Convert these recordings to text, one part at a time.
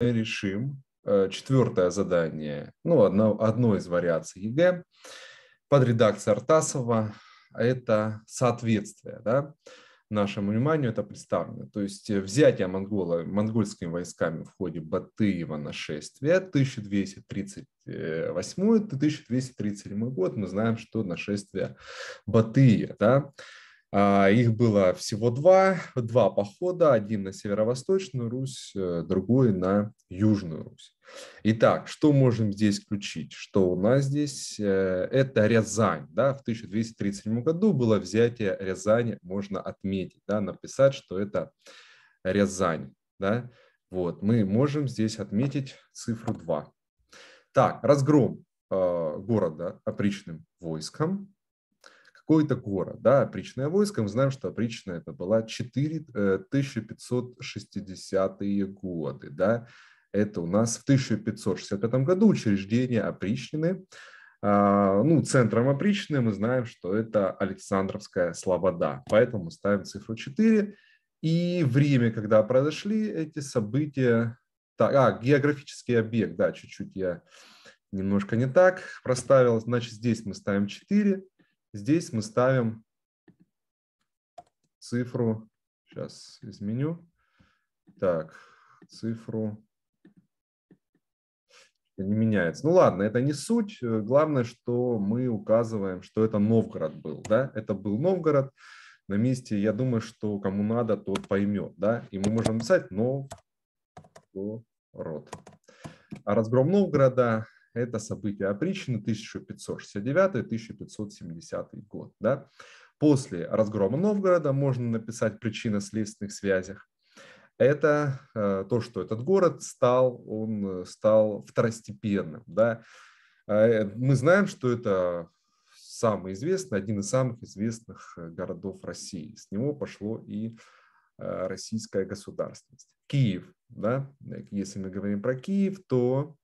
решим э, четвертое задание, ну, одно, одно из вариаций ЕГЭ под редакцией Артасова. А это соответствие, да, нашему вниманию это представлено. То есть э, взятие монгола, монгольскими войсками в ходе Батыева нашествия 1238-1237 год. Мы знаем, что нашествие Батыя, да, а, их было всего два, два похода, один на северо-восточную Русь, э, другой на Южную Русь. Итак, что можем здесь включить? Что у нас здесь? Э, это Рязань. Да? В 1237 году было взятие Рязани, можно отметить, да? написать, что это Рязань. Да? Вот, мы можем здесь отметить цифру 2. Так, разгром э, города опричным войском какой-то город, да, опричное войско, мы знаем, что опричное это была 4, 1560-е э, годы, да, это у нас в 1565 году учреждение опричнины, а, ну, центром опричнины мы знаем, что это Александровская Слобода, поэтому ставим цифру 4, и время, когда произошли эти события, так, а, географический объект, да, чуть-чуть я немножко не так проставил, значит, здесь мы ставим 4, Здесь мы ставим цифру, сейчас изменю, так, цифру не меняется. Ну ладно, это не суть. Э, главное, что мы указываем, что это Новгород был. Да? Это был Новгород. На месте, я думаю, что кому надо, тот поймет. Да? И мы можем написать Новгород. А разгром Новгорода это событие опричнины 1569-1570 год. Да? После разгрома Новгорода можно написать причины следственных связях. Это э, то, что этот город стал, он э, стал второстепенным. Да? Э, мы знаем, что это самый известный, один из самых известных городов России. С него пошло и российская государственность. Киев, да, если мы говорим про Киев, то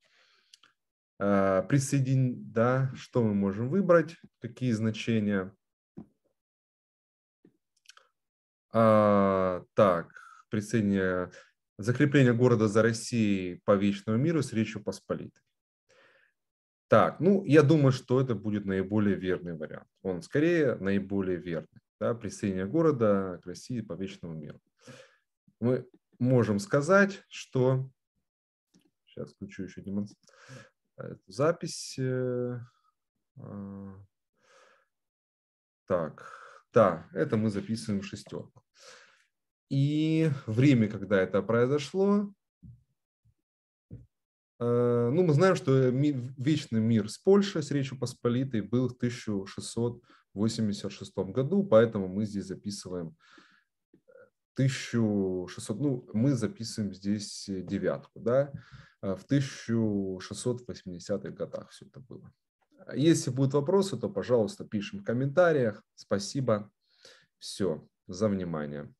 а, присоединить, да, что мы можем выбрать, какие значения. А, так, присоединение, закрепление города за Россией по вечному миру с Речью Посполитой. Так, ну, я думаю, что это будет наиболее верный вариант. Он скорее наиболее верный. Да, присоединение города к России по вечному миру. Мы можем сказать, что... Сейчас включу еще демонстрацию эту запись. Э, а, так, да, это мы записываем шестерку. И время, когда это произошло, э, ну, мы знаем, что э, вечный мир с Польшей, с Речью Посполитой, был в 1686 году, поэтому мы здесь записываем 1600, ну, мы записываем здесь э, девятку, да, э, в 1680-х годах все это было. Если будут вопросы, то, пожалуйста, пишем в комментариях. Спасибо. Все за внимание.